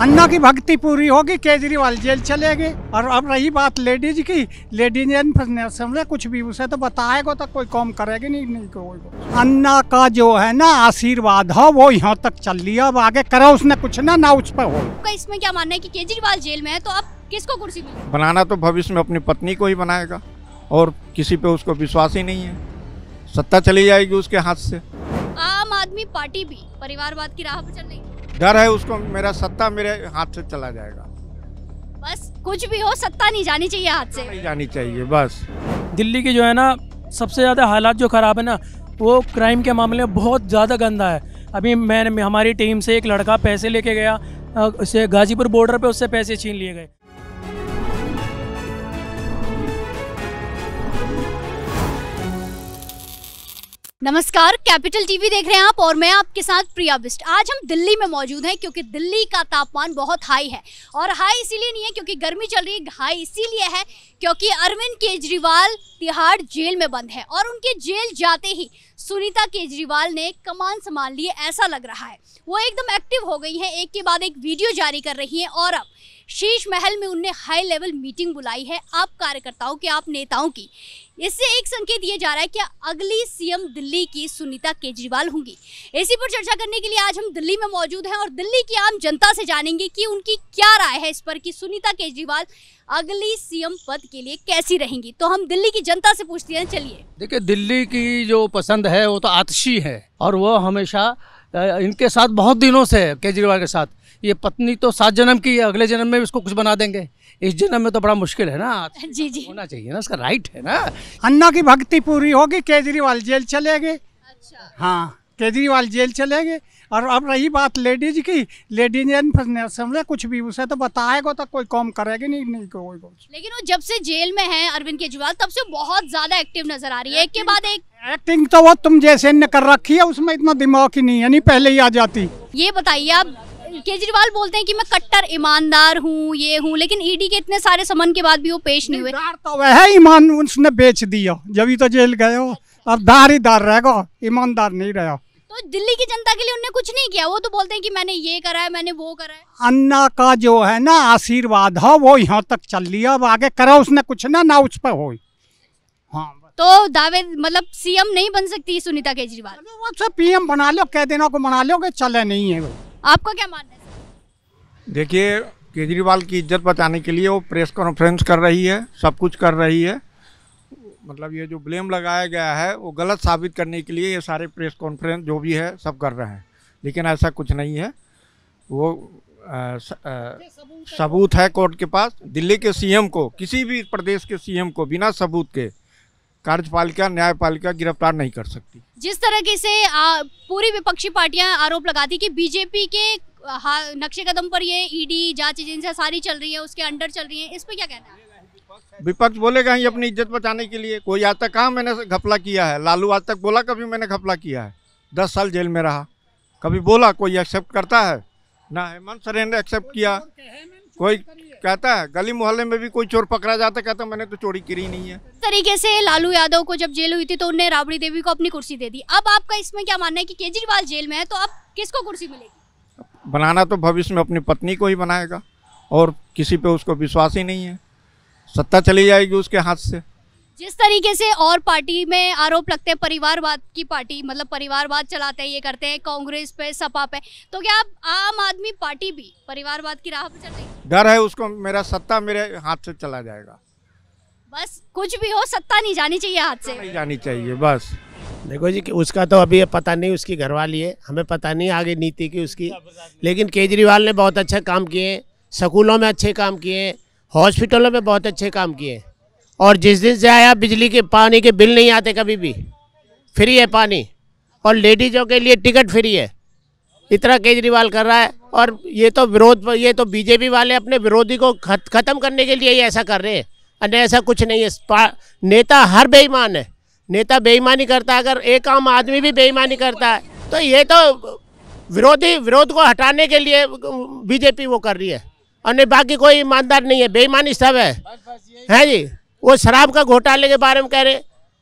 अन्ना की भक्ति पूरी होगी केजरीवाल जेल चलेगी और अब रही बात लेडीज की लेडीज समझे कुछ भी उसे तो बताएगा तो कोई काम करेगी नहीं नहीं कोई अन्ना का जो है ना आशीर्वाद है वो यहाँ तक चल लिया अब आगे करो उसने कुछ ना ना उस पर हो इसमें क्या मानना है कि केजरीवाल जेल में है तो अब किसको कुर्सी बनाना तो भविष्य में अपनी पत्नी को ही बनाएगा और किसी पे उसको विश्वास ही नहीं है सत्ता चली जाएगी उसके हाथ से आम आदमी पार्टी भी परिवारवाद की राह पर चल रही है डर है उसको मेरा सत्ता मेरे हाथ से चला जाएगा बस कुछ भी हो सत्ता नहीं जानी चाहिए हाथ से नहीं जानी चाहिए बस दिल्ली की जो है ना सबसे ज़्यादा हालात जो ख़राब है ना वो क्राइम के मामले में बहुत ज़्यादा गंदा है अभी मैंने हमारी टीम से एक लड़का पैसे लेके गया उसे गाजीपुर बॉर्डर पे उससे पैसे छीन लिए गए नमस्कार कैपिटल टीवी देख रहे हैं आप और मैं आपके साथ प्रिया बिस्ट आज हम दिल्ली में मौजूद हैं क्योंकि दिल्ली का तापमान बहुत हाई है और हाई इसीलिए नहीं है क्योंकि गर्मी चल रही है हाई इसीलिए है क्योंकि अरविंद केजरीवाल तिहाड़ जेल में बंद है और उनके जेल जाते ही सुनीता केजरीवाल ने कमान संभाल लिए ऐसा लग रहा है वो एकदम एक्टिव हो गई हैं एक के बाद एक वीडियो जारी कर रही हैं और अब शीश महल में उनने हाई लेवल मीटिंग बुलाई है आप कार्यकर्ताओं की आप नेताओं की इससे एक संकेत दिया जा रहा है कि अगली सीएम दिल्ली दिल्ली की सुनीता केजरीवाल होंगी इसी पर चर्चा करने के लिए आज हम दिल्ली में मौजूद हैं और दिल्ली की आम जनता से जानेंगे कि उनकी क्या राय है इस पर कि सुनीता केजरीवाल अगली सीएम पद के लिए कैसी रहेंगी तो हम दिल्ली की जनता से पूछते हैं चलिए देखिए दिल्ली की जो पसंद है वो तो आतशी है और वो हमेशा इनके साथ बहुत दिनों से है केजरीवाल के साथ ये पत्नी तो सात जन्म की है अगले जन्म में इसको कुछ बना देंगे इस जन्म में तो बड़ा मुश्किल है ना जी जी होना चाहिए ना इसका राइट है ना अन्ना की भक्ति पूरी होगी केजरीवाल जेल चले गए अच्छा हाँ केजरीवाल जेल चले गए और अब रही बात लेडीज की लेडीज ने कुछ भी उसे तो बताएगा तो कोई काम करेगी नहीं नहीं कोई कुछ लेकिन वो जब से जेल में है अरविंद केजरीवाल तब से बहुत ज्यादा एक्टिव नजर आ रही है एक के बाद एक एक्टिंग तो वो तुम जैसे ने कर रखी है उसमें इतना दिमाग ही नहीं है नहीं पहले ही आ जाती ये बताइए आप केजरीवाल बोलते हैं कि मैं कट्टर ईमानदार हूँ ये हूँ लेकिन ईडी e के इतने सारे समन के बाद भी वो पेश नहीं हुए तो वह ईमान उसने बेच दिया जब तो जेल गए हो अब दार ही दार रहेगा ईमानदार नहीं रहा तो दिल्ली की जनता के लिए उन्होंने कुछ नहीं किया वो तो बोलते हैं कि मैंने ये करा है मैंने वो करा है अन्ना का जो है ना आशीर्वाद है वो यहाँ तक चल लिया अब आगे करा उसने कुछ ना ना उस पर हो हाँ तो दावे मतलब सीएम नहीं बन सकती सुनीता केजरीवाल पीएम बना लो कह देना को बना लो कि चले नहीं है भाई आपका क्या मानना है देखिए केजरीवाल की इज्जत बचाने के लिए वो प्रेस कॉन्फ्रेंस कर रही है सब कुछ कर रही है मतलब ये जो ब्लेम लगाया गया है वो गलत साबित करने के लिए ये सारे प्रेस कॉन्फ्रेंस जो भी है सब कर रहे हैं लेकिन ऐसा कुछ नहीं है वो आ, स, आ, अच्छा, सबूत है कोर्ट के पास दिल्ली के सीएम को किसी भी प्रदेश के सीएम को बिना सबूत के कार्यपालिका न्यायपालिका गिरफ्तार नहीं कर सकती जिस तरह से आ, पूरी विपक्षी पार्टियां आरोप लगाती कि बीजेपी के नक्शे कदम पर ये ईडी जांच एजेंसियां सारी चल रही है उसके अंडर चल रही है इस पर क्या कहना है विपक्ष बोलेगा ही अपनी इज्जत बचाने के लिए कोई आज तक कहा मैंने घपला किया है लालू आज तक बोला कभी मैंने घपला किया है दस साल जेल में रहा कभी बोला कोई एक्सेप्ट करता है ना हेमंत सोरेन ने एक्सेप्ट किया कोई कहता है गली मोहल्ले में भी कोई चोर पकड़ा जाता कहता मैंने तो चोरी करी नहीं है तरीके से लालू यादव को जब जेल हुई थी तो उन्हें राबड़ी देवी को अपनी कुर्सी दे दी अब आपका इसमें क्या मानना है कि केजरीवाल जेल में है तो अब किसको कुर्सी मिलेगी बनाना तो भविष्य में अपनी पत्नी को ही बनाएगा और किसी पे उसको विश्वास ही नहीं है सत्ता चली जाएगी उसके हाथ से जिस तरीके से और पार्टी में आरोप लगते हैं परिवारवाद की पार्टी मतलब परिवारवाद चलाते हैं ये करते हैं कांग्रेस पे सपा पे तो क्या आप आम आदमी पार्टी भी परिवारवाद की राह पर चल रही डर है उसको मेरा सत्ता मेरे हाथ से चला जाएगा बस कुछ भी हो सत्ता नहीं जानी चाहिए हाथ से नहीं जानी चाहिए बस देखो जी कि उसका तो अभी पता नहीं उसकी घरवाली है हमें पता नहीं आगे नीति की उसकी लेकिन केजरीवाल ने बहुत अच्छा काम किए स्कूलों में अच्छे काम किए हॉस्पिटलों में बहुत अच्छे काम किए और जिस दिन से आया बिजली के पानी के बिल नहीं आते कभी भी फ्री है पानी और लेडीजों के लिए टिकट फ्री है इतना केजरीवाल कर रहा है और ये तो विरोध ये तो बीजेपी वाले अपने विरोधी को ख़त्म करने के लिए ही ऐसा कर रहे हैं अन्य ऐसा कुछ नहीं है नेता हर बेईमान है नेता बेईमानी करता है अगर एक आम आदमी भी बेईमानी करता है तो ये तो विरोधी विरोध को हटाने के लिए बीजेपी वो कर रही है और नहीं बाकी कोई ईमानदार नहीं है बेईमानी सब है हैं जी वो शराब का घोटाले के बारे में कह रहे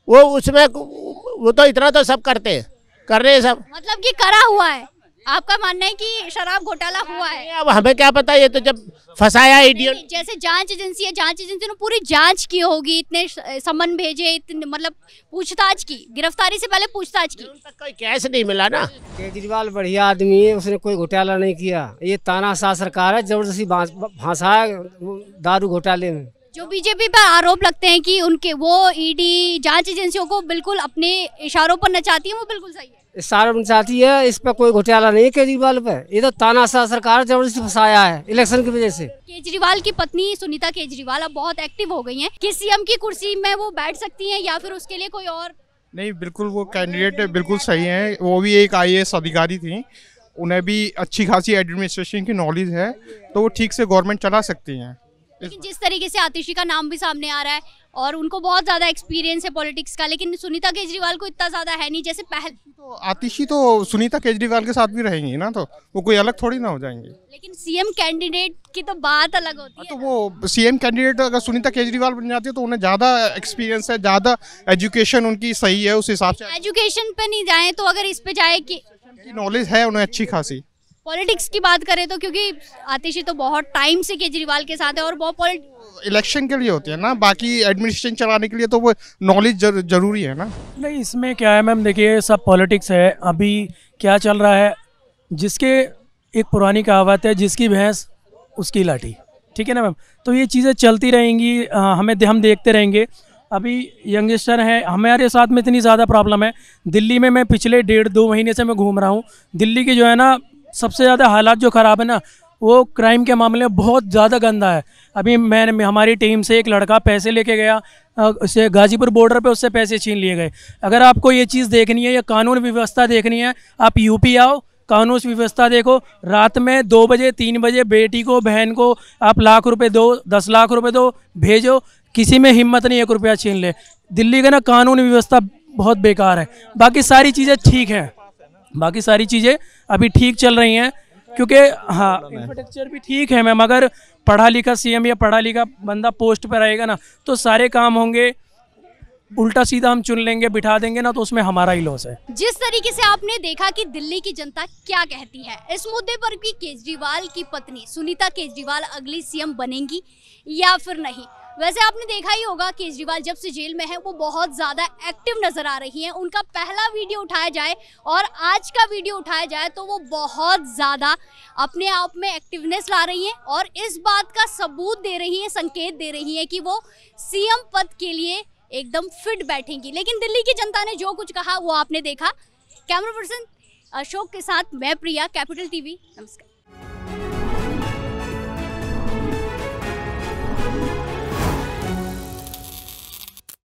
वो उसमें वो तो इतना तो सब करते हैं कर रहे हैं सब मतलब कि करा हुआ है आपका मानना है कि शराब घोटाला हुआ है अब हमें क्या पता ये तो जब फसाया इडियट जैसे जांच एजेंसी है जांच एजेंसी ने पूरी जांच की होगी इतने समन भेजे इतने मतलब पूछताछ की गिरफ्तारी से पहले पूछताछ की कोई कैश नहीं मिला ना केजरीवाल बढ़िया आदमी है उसने कोई घोटाला नहीं किया ये तानाशाह सरकार है जबरदस्ती फंसाया दारू घोटाले में जो बीजेपी पर आरोप लगते हैं कि उनके वो ईडी e जांच एजेंसियों को बिल्कुल अपने इशारों पर नचाती है वो बिल्कुल सही है इशारों पर नचाती है इस पर कोई घोटाला नहीं है केजरीवाल पर ये तो तानाशाह सरकार जबरदस्ती फंसाया है इलेक्शन की वजह से केजरीवाल की पत्नी सुनीता केजरीवाल अब बहुत एक्टिव हो गई है किस सीएम की कुर्सी में वो बैठ सकती है या फिर उसके लिए कोई और नहीं बिल्कुल वो कैंडिडेट बिल्कुल सही है वो भी एक आई अधिकारी थी उन्हें भी अच्छी खासी एडमिनिस्ट्रेशन की नॉलेज है तो वो ठीक से गवर्नमेंट चला सकती हैं लेकिन जिस तरीके से आतिशी का नाम भी सामने आ रहा है और उनको बहुत ज़्यादा एक्सपीरियंस है पॉलिटिक्स का लेकिन सुनीता केजरीवाल को इतना ज़्यादा है नहीं जैसे पहले तो आतिशी तो सुनीता केजरीवाल के साथ भी रहेंगी ना तो वो कोई अलग थोड़ी ना हो जाएंगे लेकिन सीएम कैंडिडेट की तो बात अलग होती हाँ, है तो वो सीएम कैंडिडेट अगर सुनीता केजरीवाल बन जाती है तो उन्हें ज़्यादा एक्सपीरियंस है ज़्यादा एजुकेशन उनकी सही है उस हिसाब से एजुकेशन पे नहीं जाए तो अगर इस पे जाए की नॉलेज है उन्हें अच्छी खासी पॉलिटिक्स की बात करें तो क्योंकि आतिशी तो बहुत टाइम से केजरीवाल के साथ है और बहुत इलेक्शन के लिए होती है ना बाकी एडमिनिस्ट्रेशन चलाने के लिए तो वो नॉलेज जर, जरूरी है ना नहीं इसमें क्या है मैम देखिए सब पॉलिटिक्स है अभी क्या चल रहा है जिसके एक पुरानी कहावत है जिसकी भैंस उसकी लाठी ठीक है ना मैम तो ये चीज़ें चलती रहेंगी हमें हम देखते रहेंगे अभी यंगस्टर हैं हमारे साथ में इतनी ज़्यादा प्रॉब्लम है दिल्ली में मैं पिछले डेढ़ दो महीने से मैं घूम रहा हूँ दिल्ली की जो है ना सबसे ज़्यादा हालात जो ख़राब है ना वो क्राइम के मामले में बहुत ज़्यादा गंदा है अभी मैंने हमारी टीम से एक लड़का पैसे लेके गया उसे गाजीपुर बॉर्डर पे उससे पैसे छीन लिए गए अगर आपको ये चीज़ देखनी है या कानून व्यवस्था देखनी है आप यूपी आओ कानून व्यवस्था देखो रात में दो बजे तीन बजे बेटी को बहन को आप लाख रुपये दो दस लाख रुपये दो भेजो किसी में हिम्मत नहीं एक रुपया छीन ले दिल्ली का ना कानून व्यवस्था बहुत बेकार है बाकी सारी चीज़ें ठीक हैं बाकी सारी चीज़ें अभी ठीक चल रही हैं क्योंकि हाँ इंफ्रास्ट्रक्चर भी ठीक है मैम अगर पढ़ा लिखा सीएम या पढ़ा लिखा बंदा पोस्ट पर आएगा ना तो सारे काम होंगे उल्टा सीधा हम चुन लेंगे बिठा देंगे ना तो उसमें हमारा ही लॉस है जिस तरीके से आपने देखा कि दिल्ली की जनता क्या कहती है इस मुद्दे पर भी केजरीवाल की पत्नी सुनीता केजरीवाल अगली सीएम बनेंगी या फिर नहीं वैसे आपने देखा ही होगा केजरीवाल जब से जेल में है वो बहुत ज़्यादा एक्टिव नज़र आ रही हैं उनका पहला वीडियो उठाया जाए और आज का वीडियो उठाया जाए तो वो बहुत ज़्यादा अपने आप में एक्टिवनेस ला रही हैं और इस बात का सबूत दे रही हैं संकेत दे रही हैं कि वो सीएम पद के लिए एकदम फिट बैठेंगी लेकिन दिल्ली की जनता ने जो कुछ कहा वो आपने देखा कैमरा पर्सन अशोक के साथ मैं प्रिया कैपिटल टीवी नमस्कार